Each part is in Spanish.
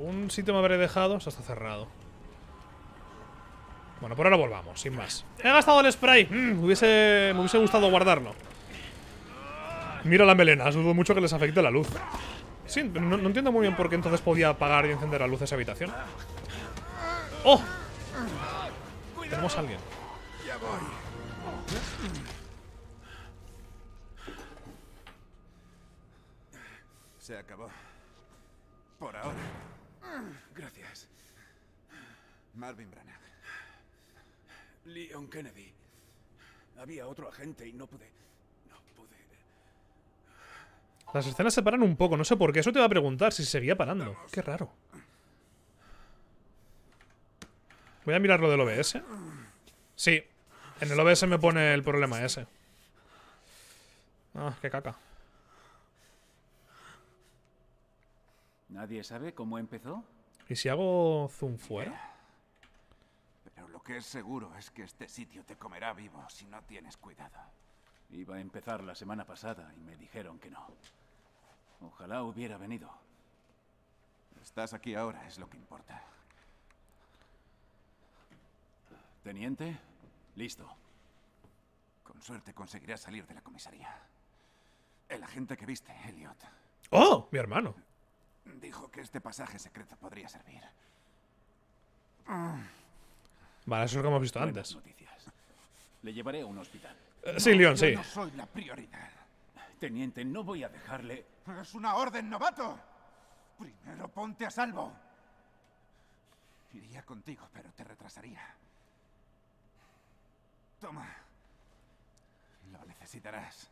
Un sitio me habré dejado. se está cerrado. Bueno, por ahora volvamos, sin más. He gastado el spray. Mm, hubiese, me hubiese gustado guardarlo. Mira la melena. Dudo mucho que les afecte la luz. Sí, no, entiendo muy bien por qué entonces podía apagar y encender la luz de esa habitación. ¡Oh! Tenemos a alguien. Se acabó. Por ahora. Gracias. Marvin Branagh. Leon Kennedy. Había otro agente y no pude... No pude... Las escenas se paran un poco, no sé por qué. Eso te va a preguntar si seguía parando. Qué raro. Voy a mirar lo del OBS. Sí. En el OBS me pone el problema ese. Ah, qué caca. ¿Nadie sabe cómo empezó? ¿Y si hago zoom fuera? Pero lo que es seguro es que este sitio te comerá vivo si no tienes cuidado. Iba a empezar la semana pasada y me dijeron que no. Ojalá hubiera venido. Estás aquí ahora, es lo que importa. Teniente, listo. Con suerte conseguirás salir de la comisaría. El agente que viste, Elliot. ¡Oh! Mi hermano. Dijo que este pasaje secreto podría servir. Mm. Vale, eso es lo que hemos visto antes. Le llevaré a un hospital. Eh, sí, León, sí. No soy la prioridad. Teniente, no voy a dejarle. Es una orden, novato. Primero ponte a salvo. Iría contigo, pero te retrasaría. Toma. Lo necesitarás.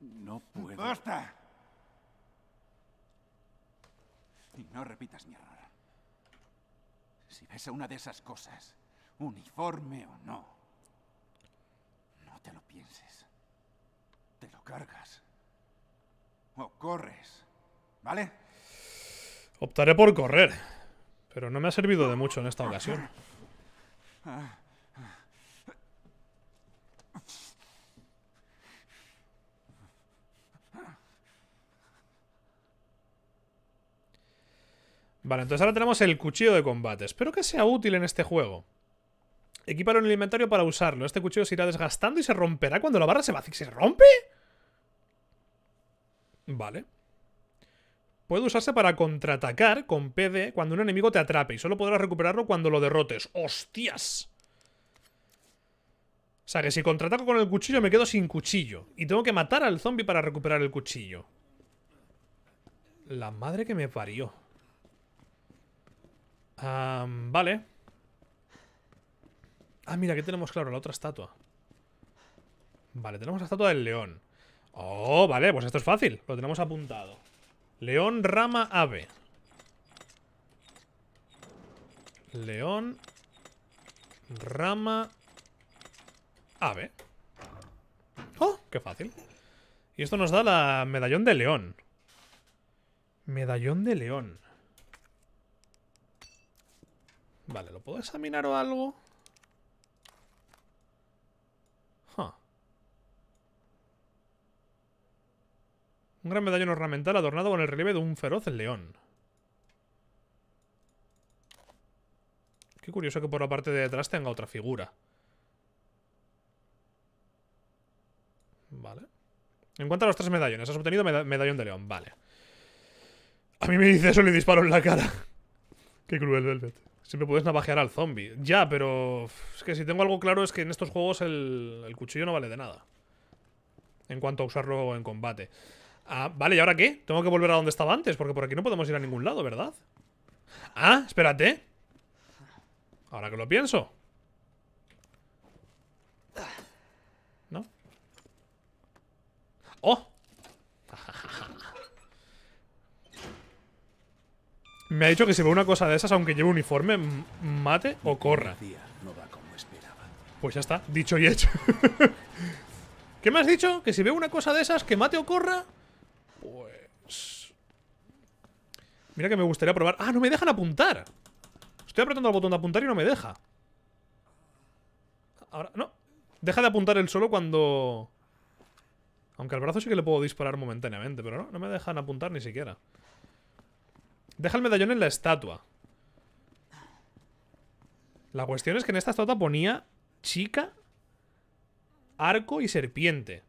No puedo. ¡Basta! Y no repitas mi error. Si ves a una de esas cosas, uniforme o no, no te lo pienses. Te lo cargas. O corres. ¿Vale? Optaré por correr. Pero no me ha servido de mucho en esta ocasión. Ah, Vale, entonces ahora tenemos el cuchillo de combate. Espero que sea útil en este juego. Equípalo en el inventario para usarlo. Este cuchillo se irá desgastando y se romperá cuando la barra se vacíe. ¿Se rompe? Vale. Puede usarse para contraatacar con PD cuando un enemigo te atrape y solo podrás recuperarlo cuando lo derrotes. ¡Hostias! O sea, que si contraataco con el cuchillo me quedo sin cuchillo. Y tengo que matar al zombie para recuperar el cuchillo. La madre que me parió vale. Ah, mira, aquí tenemos, claro, la otra estatua. Vale, tenemos la estatua del león. Oh, vale, pues esto es fácil. Lo tenemos apuntado. León, rama, ave. León, rama, ave. ¡Oh! ¡Qué fácil! Y esto nos da la medallón de león. Medallón de león. Vale, ¿lo puedo examinar o algo? Un gran medallón ornamental adornado con el relieve de un feroz león. Qué curioso que por la parte de detrás tenga otra figura. Vale. En cuanto a los tres medallones, has obtenido medallón de león, vale. A mí me dice eso y le disparo en la cara. Qué cruel, Velvet. Siempre puedes navajear al zombie. Ya, pero es que si tengo algo claro es que en estos juegos el, cuchillo no vale de nada. En cuanto a usarlo en combate. Ah, vale, ¿y ahora qué? Tengo que volver a donde estaba antes, porque por aquí no podemos ir a ningún lado, ¿verdad? Ah, espérate. Ahora que lo pienso. ¿No? ¡Oh! Me ha dicho que si ve una cosa de esas, aunque lleve uniforme, mate o corra. Pues ya está, dicho y hecho. ¿Qué me has dicho? Que si veo una cosa de esas, que mate o corra. Pues. Mira que me gustaría probar. ¡Ah, no me dejan apuntar! Estoy apretando el botón de apuntar y no me deja. Ahora, no. Deja de apuntar el solo cuando. Aunque al brazo sí que le puedo disparar momentáneamente, pero no, no me dejan apuntar ni siquiera. Deja el medallón en la estatua. La cuestión es que en esta estatua ponía chica, arco y serpiente.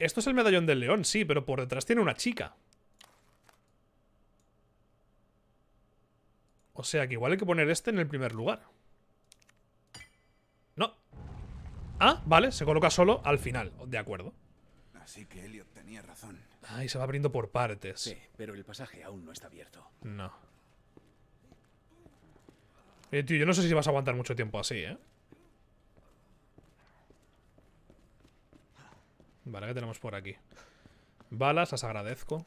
Esto es el medallón del león, sí, pero por detrás tiene una chica. O sea que igual hay que poner este en el primer lugar. No. Ah, vale, se coloca solo al final, de acuerdo. Así que Elliot tenía razón. Ay, ah, se va abriendo por partes. Sí, pero el pasaje aún no está abierto. No. Eh, tío, yo no sé si vas a aguantar mucho tiempo así, ¿eh? Vale, ¿qué tenemos por aquí? Balas, las agradezco.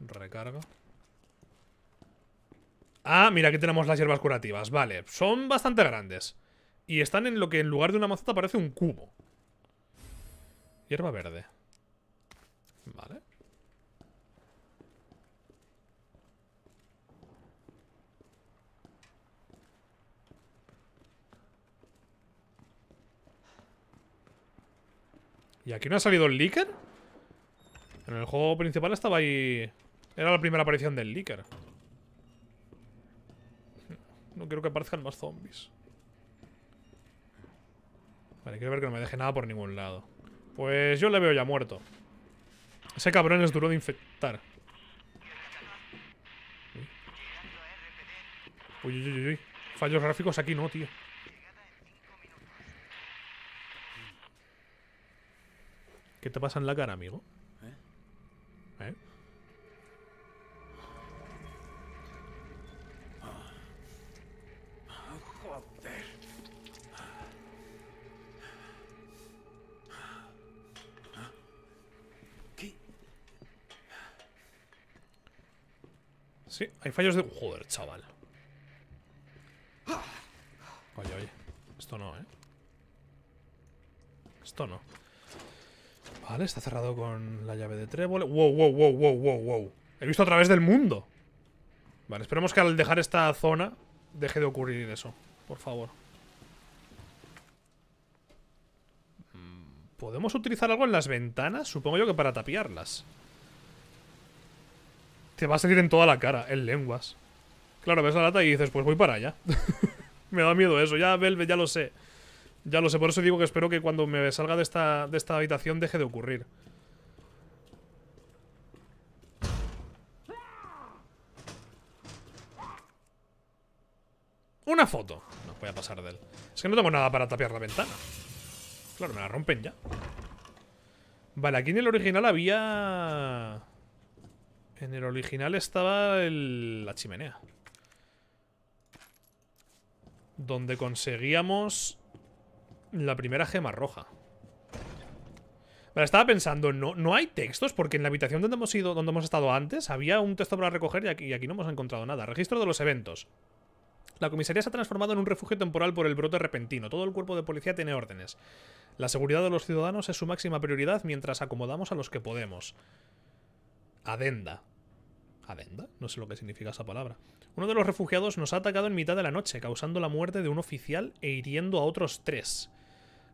Recarga. Ah, mira, aquí tenemos las hierbas curativas. Vale, son bastante grandes. Y están en lo que en lugar de una mazota parece un cubo. Hierba verde. Vale. ¿Y aquí no ha salido el Licker? En el juego principal estaba ahí... Era la primera aparición del Licker. No quiero que aparezcan más zombies. Vale, quiero ver que no me deje nada por ningún lado. Pues yo le veo ya muerto. Ese cabrón es duro de infectar. Uy, uy, uy, uy. Fallos gráficos aquí no, tío. ¿Qué te pasa en la cara, amigo? fallos de... Joder, chaval. Oye, oye. Esto no, ¿eh? Esto no. Vale, está cerrado con la llave de trébol. Wow, wow, wow, wow, wow, wow. He visto a través del mundo. Vale, esperemos que al dejar esta zona deje de ocurrir eso. Por favor. Mm, ¿Podemos utilizar algo en las ventanas? Supongo yo que para tapiarlas te va a salir en toda la cara, en lenguas. Claro, ves la lata y dices, pues voy para allá. me da miedo eso, ya, Belve ya lo sé. Ya lo sé, por eso digo que espero que cuando me salga de esta, de esta habitación deje de ocurrir. Una foto. No, voy a pasar de él. Es que no tengo nada para tapiar la ventana. Claro, me la rompen ya. Vale, aquí en el original había... En el original estaba la chimenea. Donde conseguíamos la primera gema roja. pero estaba pensando, no, no hay textos, porque en la habitación donde hemos ido, donde hemos estado antes, había un texto para recoger y aquí, y aquí no hemos encontrado nada. Registro de los eventos. La comisaría se ha transformado en un refugio temporal por el brote repentino. Todo el cuerpo de policía tiene órdenes. La seguridad de los ciudadanos es su máxima prioridad mientras acomodamos a los que podemos. Adenda. ¿Adenda? No sé lo que significa esa palabra. Uno de los refugiados nos ha atacado en mitad de la noche, causando la muerte de un oficial e hiriendo a otros tres.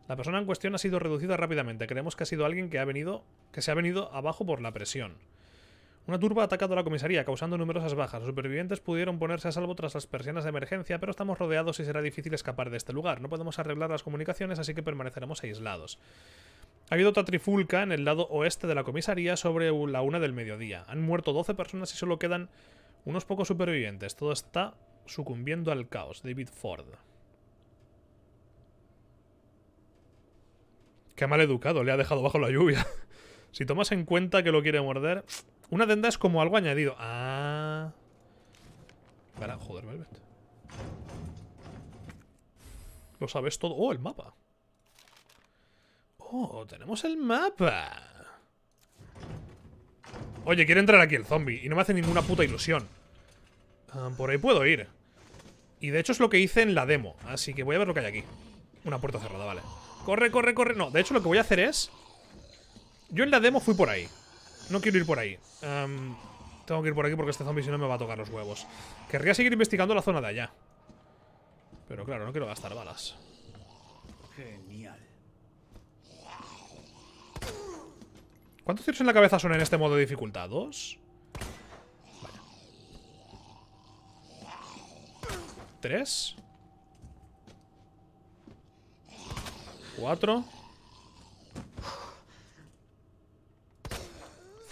La persona en cuestión ha sido reducida rápidamente. Creemos que ha sido alguien que, ha venido, que se ha venido abajo por la presión. Una turba ha atacado a la comisaría, causando numerosas bajas. Los supervivientes pudieron ponerse a salvo tras las persianas de emergencia, pero estamos rodeados y será difícil escapar de este lugar. No podemos arreglar las comunicaciones, así que permaneceremos aislados. Ha habido otra trifulca en el lado oeste de la comisaría sobre la una del mediodía. Han muerto 12 personas y solo quedan unos pocos supervivientes. Todo está sucumbiendo al caos. David Ford. Qué mal educado, le ha dejado bajo la lluvia. si tomas en cuenta que lo quiere morder... Una denda es como algo añadido. Ah... Para, joder, Velvet. Lo sabes todo. ¡Oh, el mapa! ¡Oh! ¡Tenemos el mapa! Oye, quiere entrar aquí el zombie y no me hace ninguna puta ilusión. Ah, por ahí puedo ir. Y de hecho es lo que hice en la demo, así que voy a ver lo que hay aquí. Una puerta cerrada, vale. ¡Corre, corre, corre! No, de hecho lo que voy a hacer es... Yo en la demo fui por ahí. No quiero ir por ahí. tengo que ir por aquí porque este zombie si no me va a tocar los huevos. Querría seguir investigando la zona de allá. Pero claro, no quiero gastar balas. Genial. ¿Cuántos tiros en la cabeza son en este modo de dificultad? ¿Dos? ¿Tres? ¿Cuatro?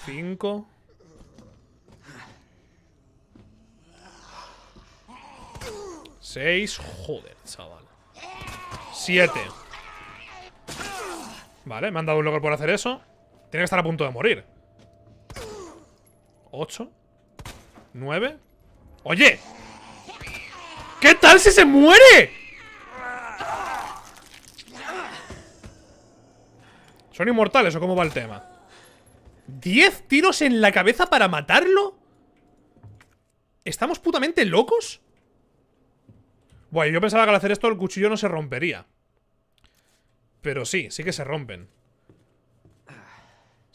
¿Cinco? Seis. Joder, chaval. Siete. Vale, me han dado un logro por hacer eso. Tiene que estar a punto de morir. Ocho. Nueve. ¡Oye! ¿Qué tal si se muere? ¿Son inmortales o cómo va el tema? ¿Diez tiros en la cabeza para matarlo? ¿Estamos putamente locos? Bueno, yo pensaba que al hacer esto el cuchillo no se rompería Pero sí, sí que se rompen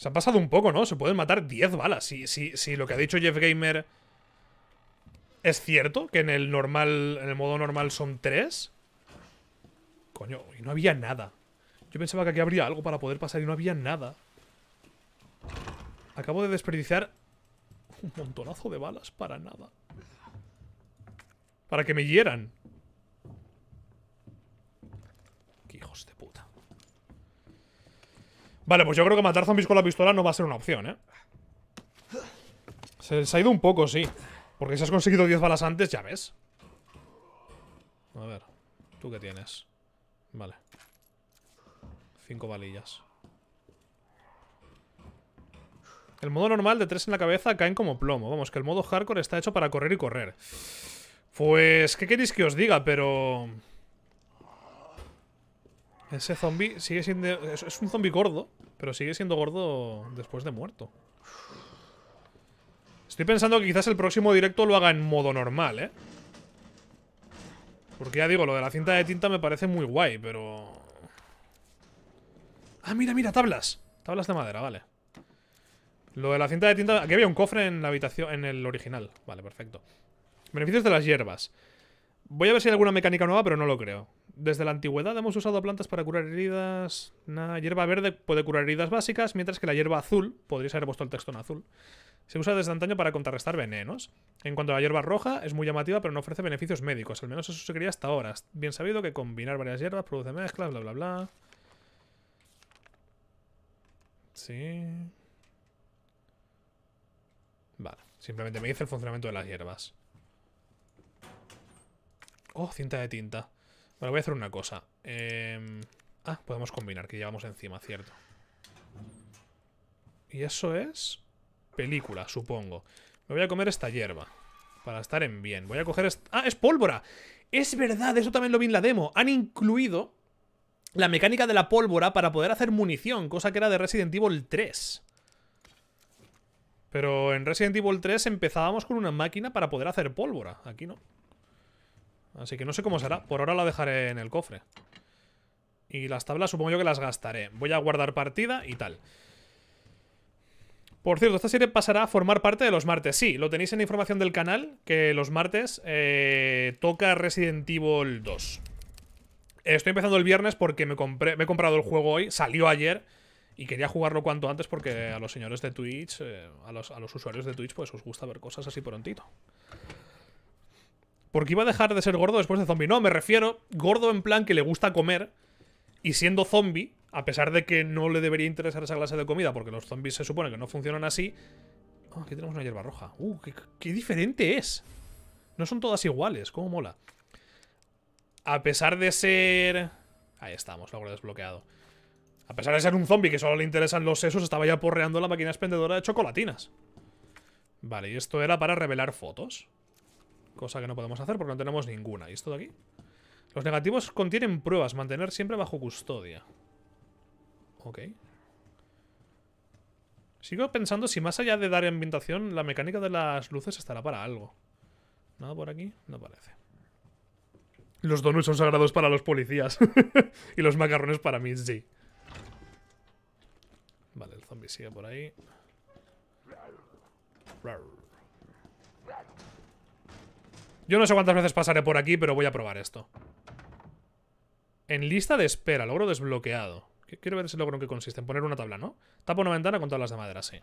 se han pasado un poco, ¿no? Se pueden matar 10 balas. Si, si, si lo que ha dicho Jeff Gamer es cierto, que en el normal, en el modo normal son 3. Coño, y no había nada. Yo pensaba que aquí habría algo para poder pasar y no había nada. Acabo de desperdiciar un montonazo de balas para nada. Para que me hieran. Qué hijos de puta. Vale, pues yo creo que matar zombies con la pistola no va a ser una opción, ¿eh? Se, ha ido un poco, sí. Porque si has conseguido 10 balas antes, ya ves. A ver, ¿tú qué tienes? Vale. Cinco balillas. El modo normal de tres en la cabeza caen como plomo. Vamos, que el modo hardcore está hecho para correr y correr. Pues, ¿qué queréis que os diga? Pero... Ese zombie sigue siendo... Es, un zombie gordo. Pero sigue siendo gordo después de muerto. Estoy pensando que quizás el próximo directo lo haga en modo normal, ¿eh? Porque ya digo, lo de la cinta de tinta me parece muy guay, pero... Ah, mira, mira, tablas. Tablas de madera, vale. Lo de la cinta de tinta... Aquí había un cofre en la habitación, en el original. Vale, perfecto. Beneficios de las hierbas. Voy a ver si hay alguna mecánica nueva, pero no lo creo desde la antigüedad hemos usado plantas para curar heridas. Nada, hierba verde puede curar heridas básicas, mientras que la hierba azul, podría haber puesto el texto en azul, se usa desde antaño para contrarrestar venenos. En cuanto a la hierba roja, es muy llamativa, pero no ofrece beneficios médicos. Al menos eso se creía hasta ahora. Bien sabido que combinar varias hierbas produce mezclas, bla, bla, bla. Sí. Vale. Simplemente me dice el funcionamiento de las hierbas. Oh, cinta de tinta. Bueno, voy a hacer una cosa. Em, ah, podemos combinar, que llevamos encima, cierto. Y eso es... Película, supongo. Me voy a comer esta hierba. Para estar en bien. Voy a coger... ¡Ah, es pólvora! Es verdad, eso también lo vi en la demo. Han incluido la mecánica de la pólvora para poder hacer munición, cosa que era de Resident Evil 3. Pero en Resident Evil 3 empezábamos con una máquina para poder hacer pólvora. Aquí no. Así que no sé cómo será. Por ahora la dejaré en el cofre. Y las tablas supongo yo que las gastaré. Voy a guardar partida y tal. Por cierto, esta serie pasará a formar parte de los martes. Sí, lo tenéis en la información del canal, que los martes eh, toca Resident Evil 2. Estoy empezando el viernes porque me, compré, me he comprado el juego hoy, salió ayer, y quería jugarlo cuanto antes porque a los señores de Twitch, eh, a, los, usuarios de Twitch, pues os gusta ver cosas así por prontito. Porque iba a dejar de ser gordo después de zombie. No, me refiero gordo en plan que le gusta comer y siendo zombie, a pesar de que no le debería interesar esa clase de comida, porque los zombies se supone que no funcionan así. Oh, aquí tenemos una hierba roja. ¡Uh, qué, diferente es! No son todas iguales, cómo mola. A pesar de ser... Ahí estamos, logro desbloqueado. A pesar de ser un zombie que solo le interesan los sesos, estaba ya porreando la máquina expendedora de chocolatinas. Vale, y esto era para revelar fotos cosa que no podemos hacer porque no tenemos ninguna. ¿Y esto de aquí? Los negativos contienen pruebas, mantener siempre bajo custodia. Ok. Sigo pensando si más allá de dar ambientación, la mecánica de las luces estará para algo. ¿Nada por aquí? No parece. Los donuts son sagrados para los policías. y los macarrones para mí, sí. Vale, el zombie sigue por ahí. Yo no sé cuántas veces pasaré por aquí, pero voy a probar esto. En lista de espera, logro desbloqueado. Quiero ver ese logro en qué consiste. En poner una tabla, ¿no? Tapo una ventana con tablas de madera, sí.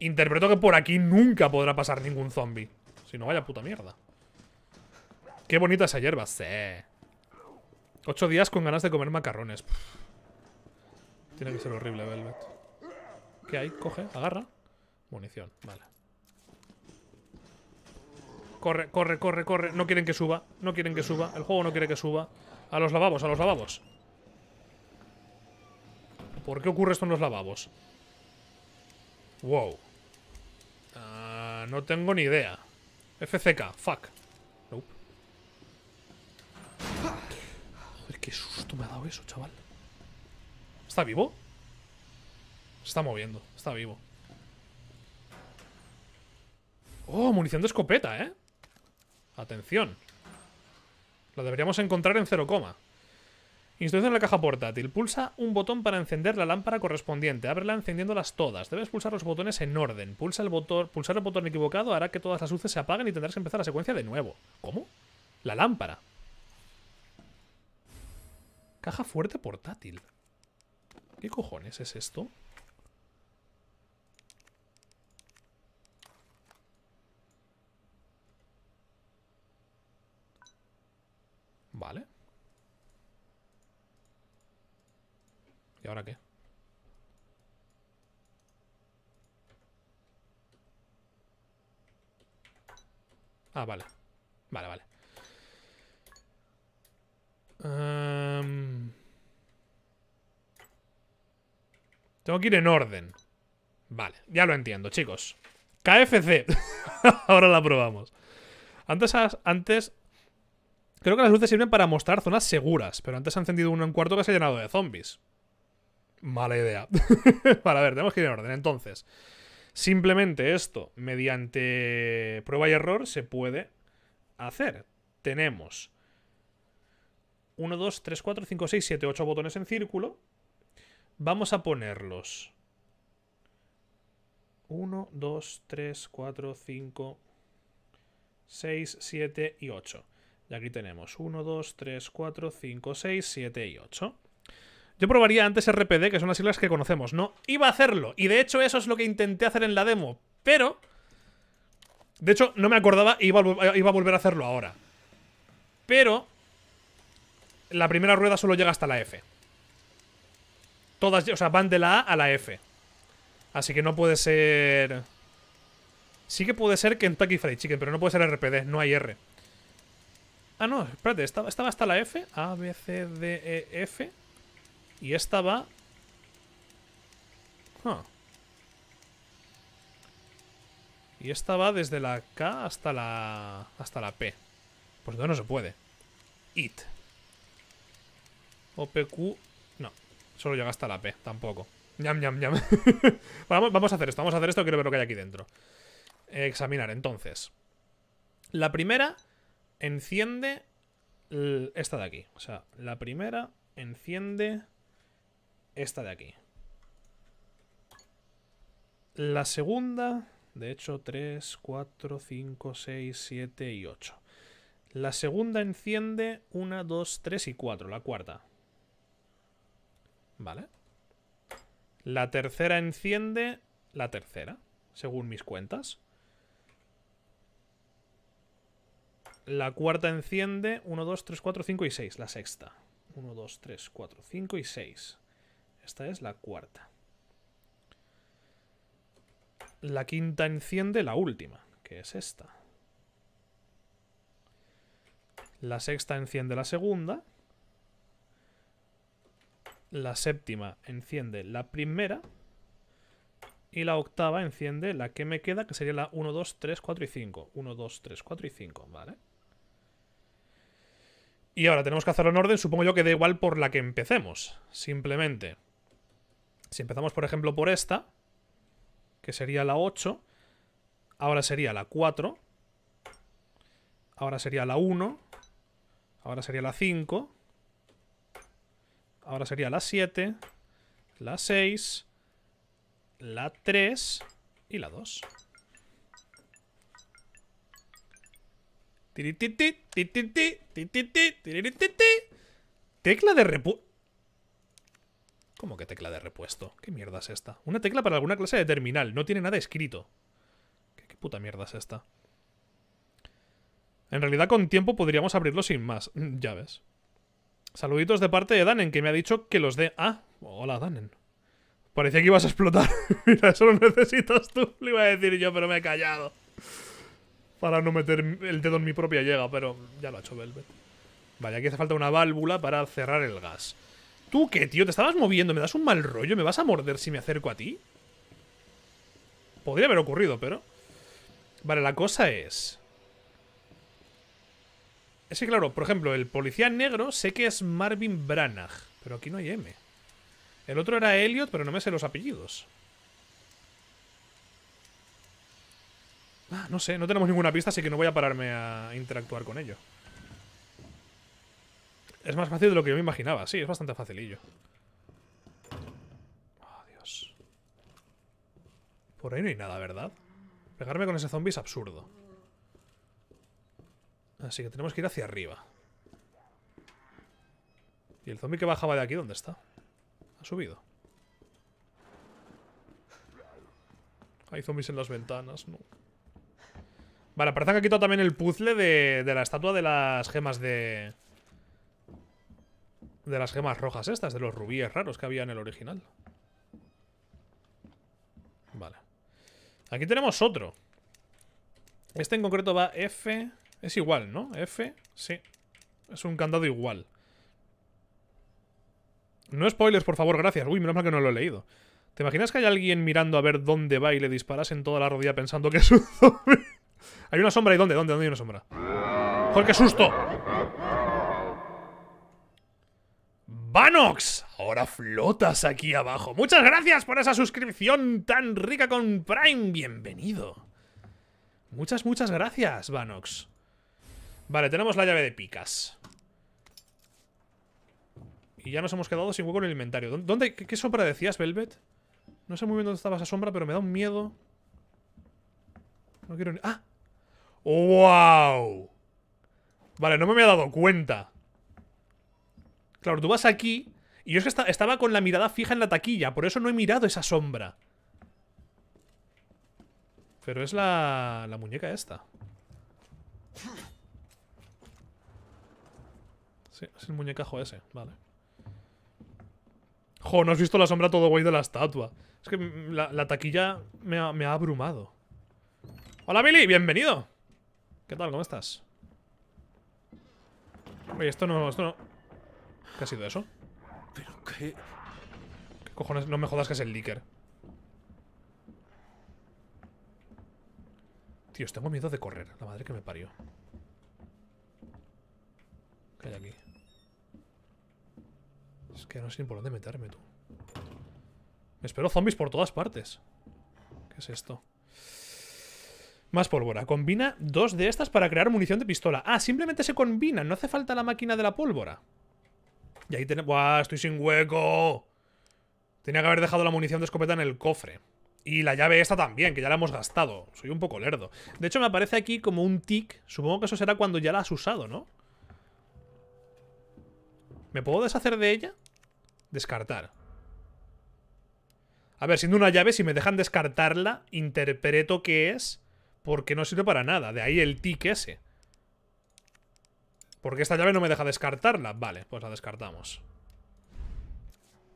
Interpreto que por aquí nunca podrá pasar ningún zombie. Si no, vaya puta mierda. Qué bonita esa hierba, Ocho días con ganas de comer macarrones. Tiene que ser horrible, Velvet. ¿Qué hay? Coge, agarra. Munición, vale. Corre, corre, corre, corre. No quieren que suba. No quieren que suba. El juego no quiere que suba. A los lavabos, a los lavabos. ¿Por qué ocurre esto en los lavabos? Wow. Ah, no tengo ni idea. FCK, fuck. Nope. qué susto me ha dado eso, chaval. ¿Está vivo? Se está moviendo, está vivo. Oh, munición de escopeta, ¿eh? Atención. Lo deberíamos encontrar en 0, coma. Instrucción en la caja portátil. Pulsa un botón para encender la lámpara correspondiente. Ábrela encendiéndolas todas. Debes pulsar los botones en orden. Pulsa el botón, pulsar el botón equivocado hará que todas las luces se apaguen y tendrás que empezar la secuencia de nuevo. ¿Cómo? La lámpara. Caja fuerte portátil. ¿Qué cojones es esto? Vale. ¿Y ahora qué? Ah, vale. Vale, vale. Em. Tengo que ir en orden. Vale, ya lo entiendo, chicos. KFC. Ahora la probamos. Antes, antes Creo que las luces sirven para mostrar zonas seguras, pero antes ha encendido uno en cuarto que se ha llenado de zombies. Mala idea. vale, a ver, tenemos que ir en orden. Entonces, simplemente esto, mediante prueba y error, se puede hacer. Tenemos 1, 2, 3, 4, 5, 6, 7, 8 botones en círculo. Vamos a ponerlos. 1, 2, 3, 4, 5, 6, 7 y 8. Y aquí tenemos 1, 2, 3, 4, 5, 6, 7 y 8. Yo probaría antes RPD, que son las siglas que conocemos, ¿no? Iba a hacerlo, y de hecho eso es lo que intenté hacer en la demo, pero... De hecho, no me acordaba eh, iba a, volver a hacerlo ahora. Pero... La primera rueda solo llega hasta la F. Todas, o sea, van de la A a la F. Así que no puede ser... Sí que puede ser que Kentucky Fried Chicken, pero no puede ser RPD, no hay R. Ah, no, espérate, estaba, estaba hasta la F. A, B, C, D, E, F. Y esta va... Y esta va desde la K hasta la... hasta la P. Pues no, no se puede. IT. Q... No, solo llega hasta la P, tampoco. Ñam, ñam, ñam. vamos, vamos a hacer esto, vamos a hacer esto, quiero ver lo que hay aquí dentro. examinar, entonces. La primera enciende esta de aquí. O sea, la primera enciende esta de aquí. La segunda, de hecho, 3, 4, 5, 6, 7 y 8. La segunda enciende 1, 2, 3 y 4, la cuarta. ¿Vale? La tercera enciende la tercera, según mis cuentas. La cuarta enciende 1, 2, 3, 4, 5 y 6. La sexta. 1, 2, 3, 4, 5 y 6. Esta es la cuarta. La quinta enciende la última, que es esta. La sexta enciende la segunda. La séptima enciende la primera. Y la octava enciende la que me queda, que sería la 1, 2, 3, 4 y 5. 1, 2, 3, 4 y 5, ¿vale? Y ahora tenemos que hacerlo en orden, supongo yo que da igual por la que empecemos, simplemente. Si empezamos, por ejemplo, por esta, que sería la 8, ahora sería la 4, ahora sería la 1, ahora sería la 5, ahora sería la 7, la 6, la 3 y la 2. Ti, ti, Tecla de repuesto. ¿Cómo que tecla de repuesto? ¿Qué mierda es esta? Una tecla para alguna clase de terminal. No tiene nada escrito. ¿Qué, puta mierda es esta? En realidad con tiempo podríamos abrirlo sin más. Mm, ya ves. Saluditos de parte de Danen, que me ha dicho que los dé... De... Ah, hola Danen. Parecía que ibas a explotar. Mira, eso lo necesitas tú, le iba a decir yo, pero me he callado para no meter el dedo en mi propia llega, pero ya lo ha hecho Velvet. Vale, aquí hace falta una válvula para cerrar el gas. ¿Tú qué, tío? ¿Te estabas moviendo? ¿Me das un mal rollo? ¿Me vas a morder si me acerco a ti? Podría haber ocurrido, pero... Vale, la cosa es... Es que claro, por ejemplo, el policía negro sé que es Marvin Branagh, pero aquí no hay M. El otro era Elliot, pero no me sé los apellidos. Ah, no sé, no tenemos ninguna pista, así que no voy a pararme a interactuar con ello. Es más fácil de lo que yo me imaginaba. Sí, es bastante facilillo. Oh, Dios. Por ahí no hay nada, ¿verdad? Pegarme con ese zombie es absurdo. Así que tenemos que ir hacia arriba. ¿Y el zombie que bajaba de aquí dónde está? Ha subido. Hay zombies en las ventanas, no. Vale, parece que ha quitado también el puzzle de, de la estatua de las gemas de... De las gemas rojas estas, de los rubíes raros que había en el original. Vale. Aquí tenemos otro. Este en concreto va F... Es igual, ¿no? F, sí. Es un candado igual. No spoilers, por favor, gracias. Uy, menos mal que no lo he leído. ¿Te imaginas que hay alguien mirando a ver dónde va y le disparas en toda la rodilla pensando que es un zombie? Hay una sombra. ¿Y dónde? ¿Dónde? ¿Dónde hay una sombra? ¡Joder, qué susto! Vanox, ahora flotas aquí abajo. Muchas gracias por esa suscripción tan rica con Prime. Bienvenido. Muchas, muchas gracias, Vanox. Vale, tenemos la llave de picas. Y ya nos hemos quedado sin hueco en el inventario. ¿Dónde, qué, qué sombra decías, Velvet? No sé muy bien dónde estaba esa sombra, pero me da un miedo. No quiero ni... ¡Ah! ¡Wow! Vale, no me había dado cuenta. Claro, tú vas aquí... Y yo es que estaba con la mirada fija en la taquilla, por eso no he mirado esa sombra. Pero es la, muñeca esta. Sí, es el muñecajo ese, vale. Jo, no has visto la sombra todo guay de la estatua. Es que la, taquilla me ha, me ha abrumado. ¡Hola, Billy! ¡Bienvenido! ¿Qué tal? ¿Cómo estás? Oye, esto no, esto no... ¿Qué ha sido eso? ¿Pero qué? ¿Qué cojones? No me jodas que es el Licker. Tío, tengo miedo de correr. La madre que me parió. ¿Qué hay aquí? Es que no sé ni por dónde meterme, tú. Me espero zombies por todas partes. ¿Qué es esto? Más pólvora. Combina dos de estas para crear munición de pistola. Ah, simplemente se combina. No hace falta la máquina de la pólvora. Y ahí tenemos... ¡Buah! Estoy sin hueco. Tenía que haber dejado la munición de escopeta en el cofre. Y la llave esta también, que ya la hemos gastado. Soy un poco lerdo. De hecho, me aparece aquí como un tic. Supongo que eso será cuando ya la has usado, ¿no? ¿Me puedo deshacer de ella? Descartar. A ver, siendo una llave, si me dejan descartarla, interpreto que es porque no sirve para nada. De ahí el tick ese. Porque esta llave no me deja descartarla. Vale, pues la descartamos.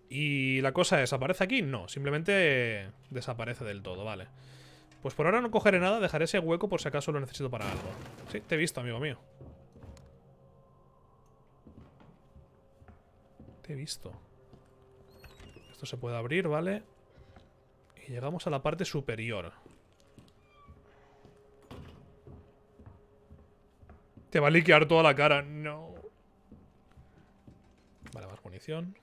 Y la cosa desaparece aquí? No, simplemente desaparece del todo, vale. Pues por ahora no cogeré nada, dejaré ese hueco por si acaso lo necesito para algo. Sí, te he visto, amigo mío. Te he visto. Esto se puede abrir, ¿vale? Y llegamos a la parte superior. Te va a liquear toda la cara. No. Vale, más munición.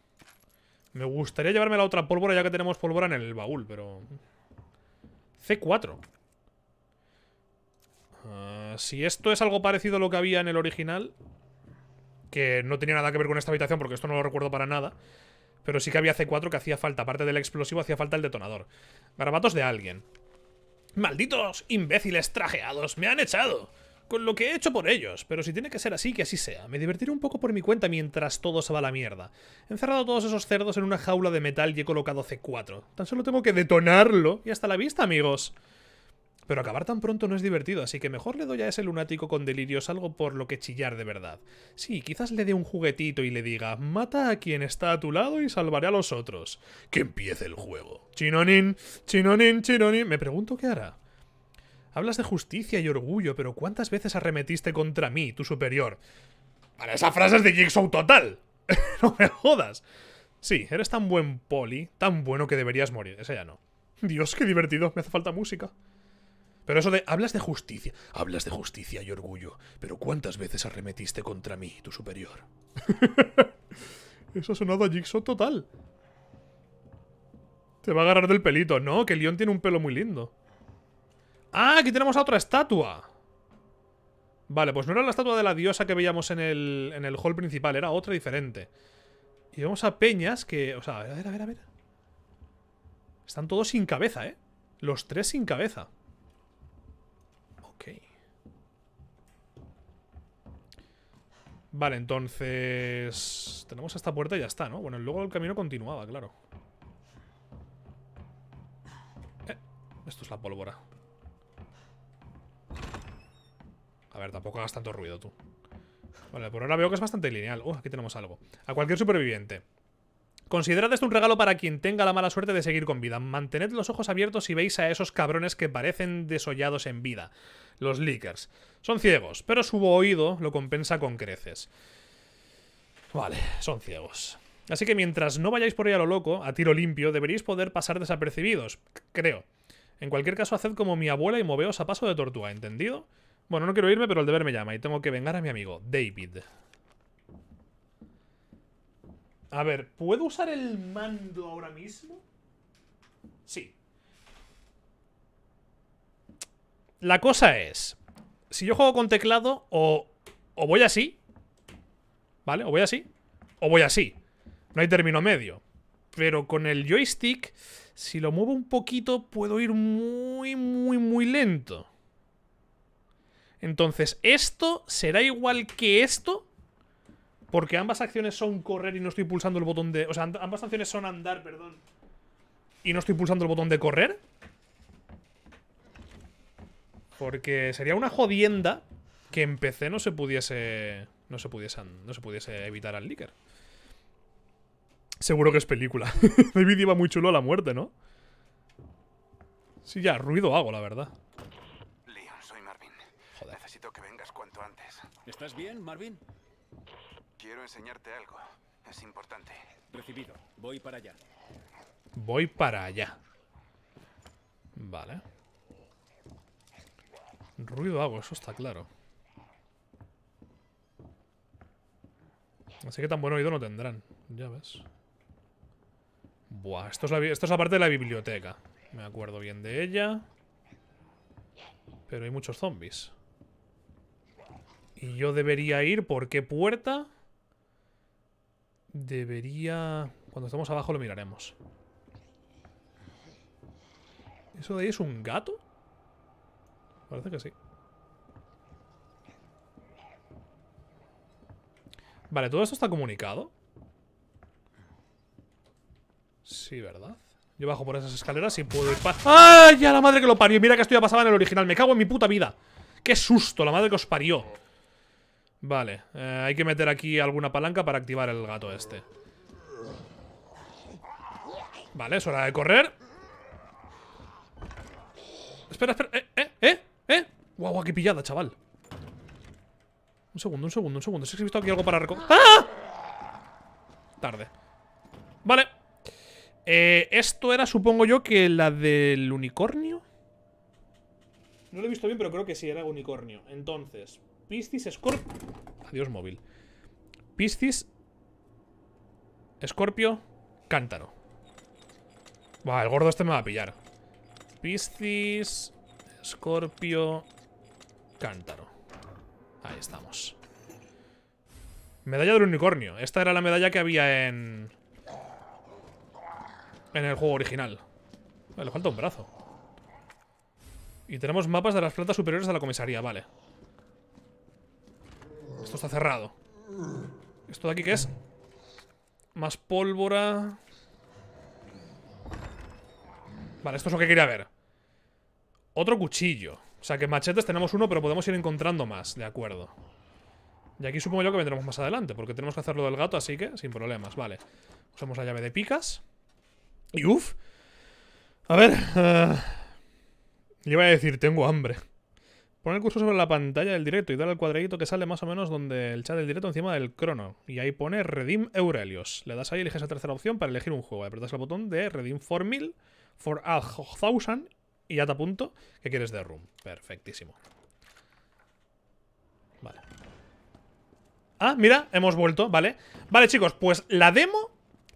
Me gustaría llevarme la otra pólvora ya que tenemos pólvora en el baúl, pero... C4. Ah, si esto es algo parecido a lo que había en el original, que no tenía nada que ver con esta habitación porque esto no lo recuerdo para nada, pero sí que había C4 que hacía falta, aparte del explosivo hacía falta el detonador. Garabatos de alguien. Malditos imbéciles trajeados, me han echado con lo que he hecho por ellos, pero si tiene que ser así, que así sea. Me divertiré un poco por mi cuenta mientras todo se va a la mierda. He encerrado todos esos cerdos en una jaula de metal y he colocado C4. Tan solo tengo que detonarlo y hasta la vista, amigos. Pero acabar tan pronto no es divertido, así que mejor le doy a ese lunático con delirios algo por lo que chillar de verdad. Sí, quizás le dé un juguetito y le diga, mata a quien está a tu lado y salvaré a los otros. Que empiece el juego. Chinonin, chinonin, chinonin. Me pregunto qué hará. Hablas de justicia y orgullo, pero ¿cuántas veces arremetiste contra mí, tu superior? Para esa frase es de Jigsaw total. no me jodas. Sí, eres tan buen poli, tan bueno que deberías morir. Esa ya no. Dios, qué divertido. Me hace falta música. Pero eso de hablas de justicia, hablas de justicia y orgullo, pero ¿cuántas veces arremetiste contra mí, tu superior? eso ha sonado a Jigsaw total. Te va a agarrar del pelito, ¿no? Que León tiene un pelo muy lindo. ¡Ah! Aquí tenemos a otra estatua. Vale, pues no era la estatua de la diosa que veíamos en el, en el hall principal, era otra diferente. Y vamos a Peñas que... O sea, a ver, a ver, a ver. Están todos sin cabeza, ¿eh? Los tres sin cabeza. Ok. Vale, entonces... Tenemos esta puerta y ya está, ¿no? Bueno, luego el camino continuaba, claro. Eh, esto es la pólvora. A ver, tampoco hagas tanto ruido tú. Vale, por ahora veo que es bastante lineal. Uh, aquí tenemos algo. A cualquier superviviente. Considerad esto un regalo para quien tenga la mala suerte de seguir con vida. Mantened los ojos abiertos si veis a esos cabrones que parecen desollados en vida. Los leakers. Son ciegos, pero su oído lo compensa con creces. Vale, son ciegos. Así que mientras no vayáis por ahí a lo loco, a tiro limpio, deberíais poder pasar desapercibidos. Creo. En cualquier caso, haced como mi abuela y moveos a paso de tortuga, ¿entendido? Bueno, no quiero irme, pero el deber me llama y tengo que vengar a mi amigo, David. A ver, ¿puedo usar el mando ahora mismo? Sí. La cosa es, si yo juego con teclado, o, o voy así, ¿vale? O voy así, o voy así. No hay término medio. Pero con el joystick, si lo muevo un poquito, puedo ir muy, muy, muy lento. Entonces, esto será igual que esto. Porque ambas acciones son correr y no estoy pulsando el botón de... O sea, ambas acciones son andar, perdón. Y no estoy pulsando el botón de correr. Porque sería una jodienda que en PC no se pudiese... No se, no se pudiese evitar al Licker. Seguro que es película. David iba muy chulo a la muerte, ¿no? Sí, ya, ruido hago, la verdad. ¿Estás bien, Marvin? Quiero enseñarte algo. Es importante. Recibido. Voy para allá. Voy para allá. Vale. Ruido hago, eso está claro. Así que tan buen oído no tendrán. Ya ves. Buah, esto es, la, es de la biblioteca. Me acuerdo bien de ella. Pero hay muchos zombies. Y yo debería ir por qué puerta. Debería... Cuando estamos abajo lo miraremos. ¿Eso de ahí es un gato? Parece que sí. Vale, todo esto está comunicado. Sí, ¿verdad? Yo bajo por esas escaleras y puedo ir para... ¡Ay, ya la madre que lo parió! Mira que esto ya pasaba en el original. Me cago en mi puta vida. ¡Qué susto! La madre que os parió. Vale, eh, hay que meter aquí alguna palanca para activar el gato este. Vale, es hora de correr. Espera, espera. Eh, eh, eh, eh. Guau, qué pillada, chaval. Un segundo, un segundo, un segundo. Si he visto aquí algo para recoger. ¡Ah! Tarde. Vale. Eh, esto era, supongo yo, que la del unicornio. No lo he visto bien, pero creo que sí, era unicornio. Entonces, Piscis, Scorpio... Adiós móvil. Piscis, Scorpio, Cántaro. Va, el gordo este me va a pillar. Piscis, Scorpio, Cántaro. Ahí estamos. Medalla del unicornio. Esta era la medalla que había en... En el juego original. le falta un brazo. Y tenemos mapas de las plantas superiores de la comisaría, vale. Esto está cerrado. ¿Esto de aquí qué es? Más pólvora. Vale, esto es lo que quería ver. Otro cuchillo. O sea, que machetes tenemos uno, pero podemos ir encontrando más. De acuerdo. Y aquí supongo yo que vendremos más adelante, porque tenemos que hacerlo del gato, así que sin problemas. Vale. Usamos la llave de picas. Y uff. A ver. Eh, yo iba a decir, tengo hambre. Pon el curso sobre la pantalla del directo y dar al cuadradito que sale más o menos donde el chat del directo encima del crono. Y ahí pone Redeem Eurelios. Le das ahí y eliges la tercera opción para elegir un juego. Apretas el botón de Redeem for mil for a thousand y ya te apunto que quieres de Room. Perfectísimo. Vale. Ah, mira, hemos vuelto, ¿vale? Vale, chicos, pues la demo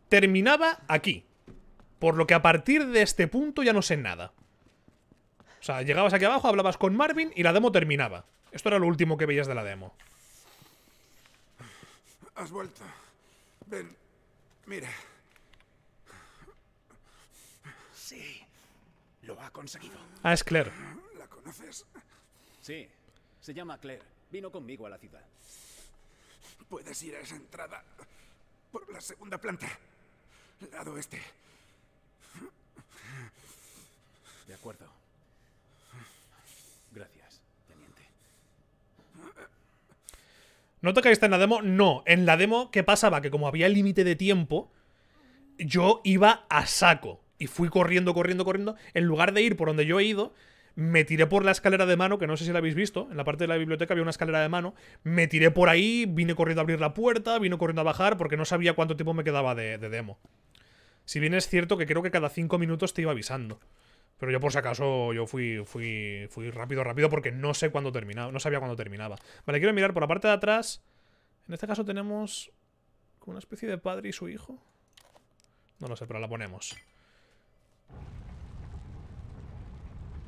terminaba aquí. Por lo que a partir de este punto ya no sé nada. O sea, llegabas aquí abajo, hablabas con Marvin y la demo terminaba. Esto era lo último que veías de la demo. Has vuelto. Ven, mira. Sí, lo ha conseguido. Ah, es Claire. ¿La conoces? Sí, se llama Claire. Vino conmigo a la ciudad. Puedes ir a esa entrada por la segunda planta, lado este. De acuerdo. ¿No caíste en la demo? No. En la demo, ¿qué pasaba? Que como había límite de tiempo, yo iba a saco. Y fui corriendo, corriendo, corriendo. En lugar de ir por donde yo he ido, me tiré por la escalera de mano, que no sé si la habéis visto, en la parte de la biblioteca había una escalera de mano, me tiré por ahí, vine corriendo a abrir la puerta, vino corriendo a bajar, porque no sabía cuánto tiempo me quedaba de, demo. Si bien es cierto que creo que cada cinco minutos te iba avisando. Pero yo por si acaso yo fui, fui, fui rápido, rápido porque no sé cuándo terminaba, no sabía cuándo terminaba. Vale, quiero mirar por la parte de atrás. En este caso tenemos como una especie de padre y su hijo. No lo sé, pero la ponemos.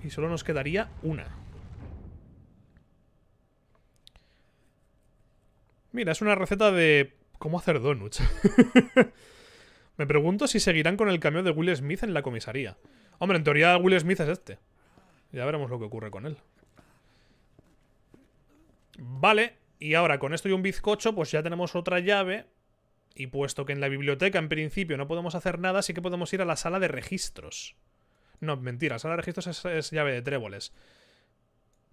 Y solo nos quedaría una. Mira, es una receta de cómo hacer donuts. Me pregunto si seguirán con el cambio de Will Smith en la comisaría. Hombre, en teoría Will Smith es este. Ya veremos lo que ocurre con él. Vale, y ahora con esto y un bizcocho, pues ya tenemos otra llave. Y puesto que en la biblioteca en principio no podemos hacer nada, sí que podemos ir a la sala de registros. No, mentira, la sala de registros es, llave de tréboles.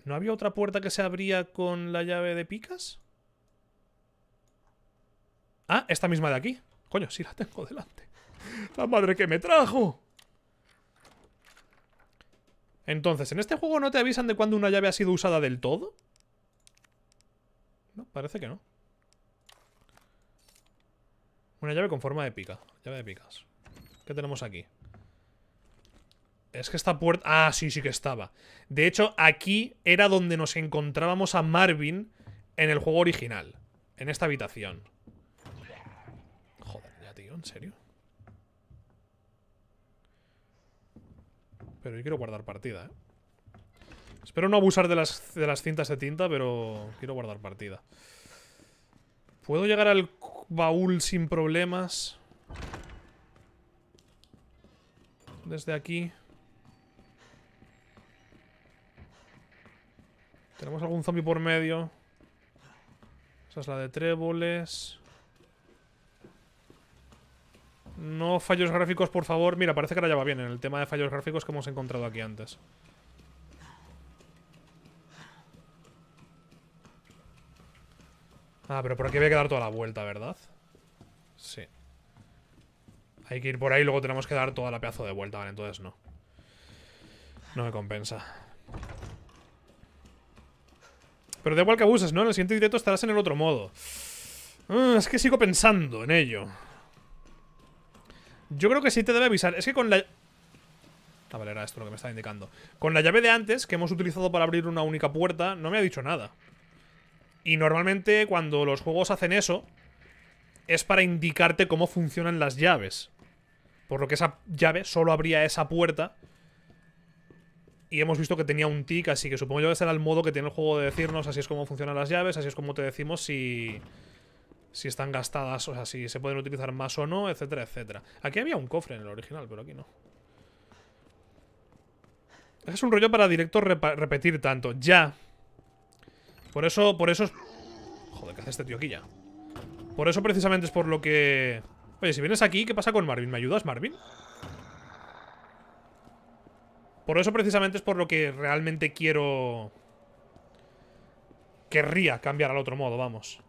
¿No había otra puerta que se abría con la llave de picas? Ah, esta misma de aquí. Coño, sí la tengo delante. ¡La madre que me trajo! Entonces, ¿en este juego no te avisan de cuándo una llave ha sido usada del todo? No, parece que no. Una llave con forma de pica. Llave de picas. ¿Qué tenemos aquí? Es que esta puerta... Ah, sí, sí que estaba. De hecho, aquí era donde nos encontrábamos a Marvin en el juego original. En esta habitación. Joder, ya, tío, ¿en serio? Pero yo quiero guardar partida, ¿eh? Espero no abusar de las, de las cintas de tinta, pero quiero guardar partida. ¿Puedo llegar al baúl sin problemas? Desde aquí. ¿Tenemos algún zombie por medio? Esa es la de tréboles. No fallos gráficos, por favor. Mira, parece que ahora ya va bien en el tema de fallos gráficos que hemos encontrado aquí antes. Ah, pero por aquí había a dar toda la vuelta, ¿verdad? Sí. Hay que ir por ahí y luego tenemos que dar toda la pieza de vuelta, vale, entonces no. No me compensa. Pero da igual que abuses, ¿no? En el siguiente directo estarás en el otro modo. Ah, es que sigo pensando en ello. Yo creo que sí te debe avisar. Es que con la... Ah, vale, era esto lo que me estaba indicando. Con la llave de antes, que hemos utilizado para abrir una única puerta, no me ha dicho nada. Y normalmente cuando los juegos hacen eso, es para indicarte cómo funcionan las llaves. Por lo que esa llave solo abría esa puerta. Y hemos visto que tenía un tick, así que supongo yo que será el modo que tiene el juego de decirnos así es como funcionan las llaves, así es como te decimos si si están gastadas, o sea, si se pueden utilizar más o no, etcétera, etcétera. Aquí había un cofre en el original, pero aquí no. Es un rollo para directo repetir tanto. Ya. Por eso, por eso... Es... Joder, ¿qué hace este tío aquí ya? Por eso precisamente es por lo que... Oye, si vienes aquí, ¿qué pasa con Marvin? ¿Me ayudas, Marvin? Por eso precisamente es por lo que realmente quiero... Querría cambiar al otro modo, vamos.